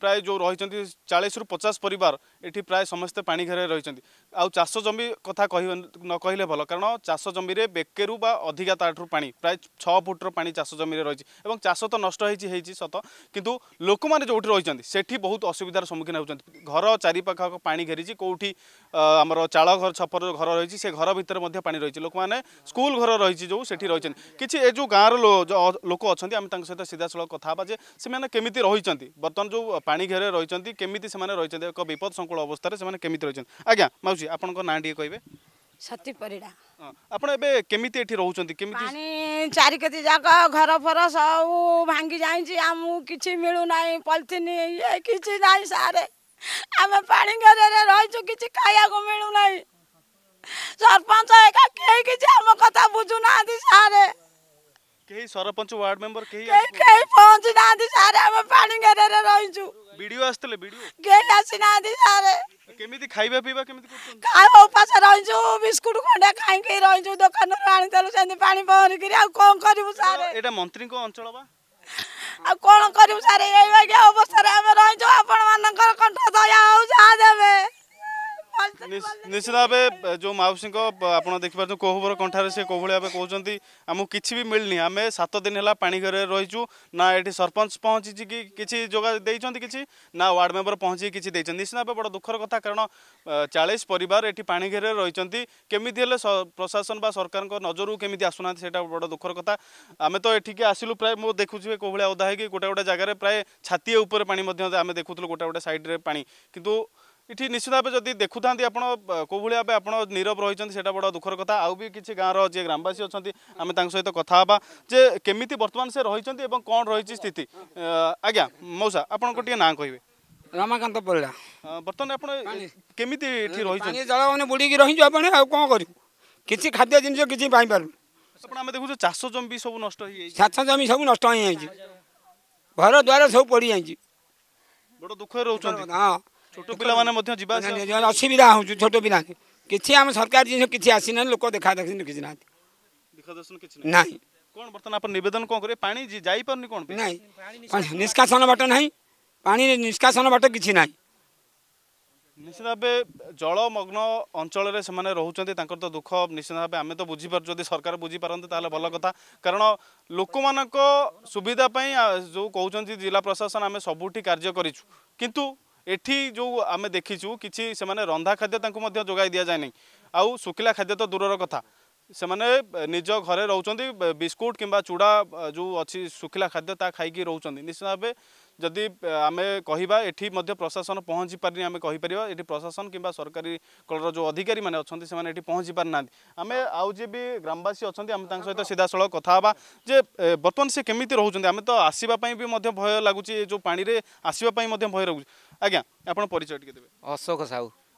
प्राय जो रहिले रु पचास परिवार ए समस्तै पाेरे रहि आउँ चास जमि कथा न कहिले भयो कारण चास जमिर बेकेहरू अधिकता ठु पा प्रायः छ फुट्र पास जमि चास त नष्टि सत कन् लोक जो रहि बहुत असुविधार सम्मुखीन हौ घर चारिपा घेरी केही आम चाल घर छपर घर रहेछ घरभित्र लोक मैले स्कूल घर रहेछ जो सिन्छ एउटा गाँर लोक अनि आउने सहित सिधासल कथा हासिल केमिति रहिले बर्तमान जो पानी घरे रहिछन्ती केमिति से माने रहिछन् विपद संकुल अवस्था से आज्ञा मौसी आपण को नाडी कहिबे साथी परिडा आपण एबे केमिति एठी रहौछन्ती केमिति पानी चारि जाका घर फर सउ भांगी जाइछि आमु किछि मिलु नै पलतिनी ये किछि नै सारे आमे पानी घरे रे रहिछु किछि खायो को मिलु नै सरपंच एको केही किछि हम कता बुझु ना सारे सरपंच वार्ड मेम्बर केही ना सारे आमे पानी घरे रे रहिछु ভিডিও আসলে ভিডিও গেল আসিনাদি সারে কেমিতি খাইবা পিবা কেমিতি করছন খাও উপাস রইজু বিস্কুট খন্ডা খাইকে রইজু দোকান রু আনি দেলু সেনি পানি পাউনি করি আ কোন করিবু সারে এটা মন্ত্রী কো অঞ্চল বা आ कोन करू सारे ये अवस्था आम रही आपण मान कंठ दया हो जा देवे ନିଶ୍ଚିତ ଭାବେ ଯେଉଁ ମାଉସୀଙ୍କ ଆପଣ ଦେଖିପାରୁଛନ୍ତି କୋହବର କଣ୍ଠାରେ ସେ କୋଭଳି ଭାବେ କହୁଛନ୍ତି ଆମକୁ କିଛି ବି ମିଳିନି ଆମେ ସାତ ଦିନ ହେଲା ପାଣି ଘରେ ରହିଛୁ ନା ଏଠି ସରପଞ୍ଚ ପହଞ୍ଚିଛି କି କିଛି ଯୋଗା ଦେଇଛନ୍ତି କିଛି ନା ୱାର୍ଡ଼ ମେମ୍ବର ପହଞ୍ଚିକି କିଛି ଦେଇଛନ୍ତି ନିଶ୍ଚିତ ଭାବେ ବଡ଼ ଦୁଃଖର କଥା କାରଣ ଚାଳିଶ ପରିବାର ଏଠି ପାଣି ଘେରରେ ରହିଛନ୍ତି କେମିତି ହେଲେ ପ୍ରଶାସନ ବା ସରକାରଙ୍କ ନଜରକୁ କେମିତି ଆସୁନାହାନ୍ତି ସେଇଟା ବଡ଼ ଦୁଃଖର କଥା ଆମେ ତ ଏଠିକି ଆସିଲୁ ପ୍ରାୟ ମୁଁ ଦେଖୁଛି କୋଭଳିଆ ଓଦା ହେଇକି ଗୋଟେ ଗୋଟେ ଜାଗାରେ ପ୍ରାୟ ଛାତିଏ ଉପରେ ପାଣି ମଧ୍ୟ ଆମେ ଦେଖୁଥିଲୁ ଗୋଟେ ଗୋଟେ ସାଇଡ଼ରେ ପାଣି କିନ୍ତୁ এটি নিশ্চিত ভাবে যদি দেখু থাকে আপনার কোভাবে ভাবে আপনার নীরব রয়েছেন সেটা বড় দুঃখর কথা আউ বি কিছু গাঁর যে গ্রামবাসী অনেক আমি তাঁর সহ কথা হবা যে কেমিতি বর্তমান সে রয়েছেন এবং কম রয়েছে স্থিতি আজ্ঞা মৌসা আপনার টিকি না কহবে রমাকান্ত পল্লা বর্তমানে আপনার কেমিতি এটি রয়েছেন জল মানে বুড়ি রয়েছে আপনার আউ কম করবু কিছু খাদ্য জিনিস কিছু পাইপারু আপনার আমি দেখুছ চাষ জমি সব নষ্ট হয়ে যাই চাষ জমি সব নষ্ট হয়ে যাই ঘর দ্বার সব পড়ি যাই বড় দুঃখ রয়েছে হ্যাঁ ଛୋଟ ପିଲାମାନେ ମଧ୍ୟ ଯିବା ଅସୁବିଧା ହେଉଛୁ ଛୋଟ ପିଲା କିଛି ଆମ ସରକାର ଜିନିଷ କିଛି ଆସିନାହିଁ ଲୋକ ଦେଖା ଦେଖି କିଛି ନାହାନ୍ତି ନାହିଁ କ'ଣ ବର୍ତ୍ତମାନ ଆପଣ ନିବେଦନ କ'ଣ କରିବେ ପାଣି ଯାଇପାରୁନି କ'ଣ ନାହିଁ ନିଷ୍କାସନ ବାଟ ନାହିଁ ପାଣି ନିଷ୍କାସନ ବାଟ କିଛି ନାହିଁ ନିଶ୍ଚିତ ଭାବେ ଜଳମଗ୍ନ ଅଞ୍ଚଳରେ ସେମାନେ ରହୁଛନ୍ତି ତାଙ୍କର ତ ଦୁଃଖ ନିଶ୍ଚିତ ଭାବେ ଆମେ ତ ବୁଝିପାରୁଛୁ ଯଦି ସରକାର ବୁଝିପାରନ୍ତେ ତାହେଲେ ଭଲ କଥା କାରଣ ଲୋକମାନଙ୍କ ସୁବିଧା ପାଇଁ ଯେଉଁ କହୁଛନ୍ତି ଜିଲ୍ଲା ପ୍ରଶାସନ ଆମେ ସବୁଠି କାର୍ଯ୍ୟ କରିଛୁ କିନ୍ତୁ এটি যে আমি দেখিছু কিছু সে রন্ধা খাদ্য তাঁকু যোগাই দিয়া যায় না আউ শুকিলা খাদ্য তো দূরর কথা घरे घरेन्स बिस्कुट कम्बा चुडा जो अझ सुख्ला खाद्य खाइक रहेछ निश्चित भावे जति आमे क्या प्रशासन पहची पारिपार प्रशासन कम्बा सरकारी कलर जो अधिकारिनेस पहुँच पर्ना आमे भी ग्रामवासी अहिले आम त सहित सिधासँग कथा हामी के आसवा भय लाग आसिपी भय लगुन्छ अँ आपचय टिक देव अशोक साहू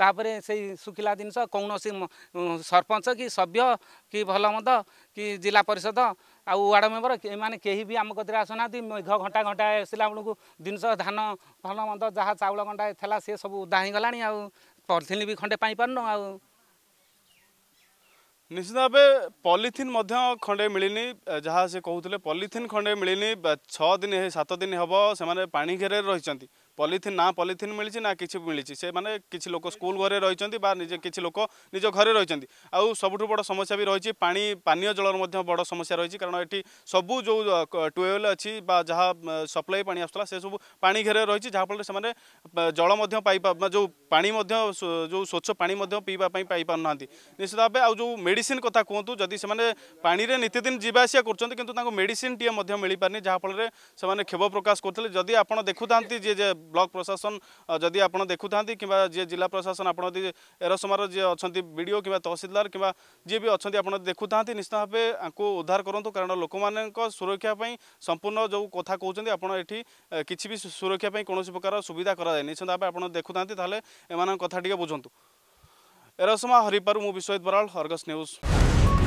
ତାପରେ ସେଇ ଶୁଖିଲା ଜିନିଷ କୌଣସି ସରପଞ୍ଚ କି ସଭ୍ୟ କି ଭଲମନ୍ଦ କି ଜିଲ୍ଲା ପରିଷଦ ଆଉ ୱାର୍ଡ଼ ମେମ୍ବର ଏମାନେ କେହି ବି ଆମ କତିରେ ଆସୁନାହାନ୍ତି ମେଘ ଘଣ୍ଟା ଘଣ୍ଟା ଆସିଲା ବେଳକୁ ଜିନିଷ ଧାନ ଭଲମନ୍ଦ ଯାହା ଚାଉଳ ଘଣ୍ଟା ଥିଲା ସିଏ ସବୁ ଉଦା ହେଇଗଲାଣି ଆଉ ପଲିଥିନ୍ ବି ଖଣ୍ଡେ ପାଇପାରୁନୁ ଆଉ ନିଶ୍ଚିତ ଭାବେ ପଲିଥିନ୍ ମଧ୍ୟ ଖଣ୍ଡେ ମିଳିନି ଯାହା ସେ କହୁଥିଲେ ପଲିଥିନ୍ ଖଣ୍ଡେ ମିଳିନି ଛଅ ଦିନ ସାତ ଦିନ ହେବ ସେମାନେ ପାଣି ଘେରରେ ରହିଛନ୍ତି পলিথিন না পলিথিন মিছে না কিছু মিছে সে মানে কিছু লোক স্কুল ঘরে রয়েছেন বা নিজে কিছু লোক নিজ ঘরে রয়েছেন আউ সবুঠু বড় সমস্যা বি রয়েছে পা পানীয় জলর মধ্যে বড় সমস্যা রয়েছে কারণ এটি সবু যে টুয়েল অছি বা যা সপ্লাই পা আসুলা সেসব পা ঘেরে রয়েছে যাফলে সে জল পাই যে পা যে স্বচ্ছ পা পিবা পাইপার না নিশ্চিত ভাবে আউ যে মেডিসিন কথা কুহতু যদি সে পাড়ে নিত্যদিন যা আসা করছেন কিন্তু তাঁর মেডিসিনটিয়ে মিপারি যাফলে সে ক্ষোভ প্রকাশ করলে যদি আপনার দেখু থাকে যে ବ୍ଲକ ପ୍ରଶାସନ ଯଦି ଆପଣ ଦେଖୁଥାନ୍ତି କିମ୍ବା ଯିଏ ଜିଲ୍ଲା ପ୍ରଶାସନ ଆପଣ ଯଦି ଏରସମାର ଯିଏ ଅଛନ୍ତି ବି ଡି ଓ କିମ୍ବା ତହସିଲଦାର କିମ୍ବା ଯିଏ ବି ଅଛନ୍ତି ଆପଣ ଦେଖୁଥାନ୍ତି ନିଶ୍ଚିତ ଭାବେ ଆଙ୍କୁ ଉଦ୍ଧାର କରନ୍ତୁ କାରଣ ଲୋକମାନଙ୍କ ସୁରକ୍ଷା ପାଇଁ ସମ୍ପୂର୍ଣ୍ଣ ଯେଉଁ କଥା କହୁଛନ୍ତି ଆପଣ ଏଠି କିଛି ବି ସୁରକ୍ଷା ପାଇଁ କୌଣସି ପ୍ରକାର ସୁବିଧା କରାଯାଏ ନିଶ୍ଚିତ ଭାବେ ଆପଣ ଦେଖୁଥାନ୍ତି ତାହେଲେ ଏମାନଙ୍କ କଥା ଟିକେ ବୁଝନ୍ତୁ ଏରସମା ହରିପାରୁ ମୁଁ ବିଶ୍ୱଜିତ ବରାଳ ହର୍ଗସ୍ ନ୍ୟୁଜ୍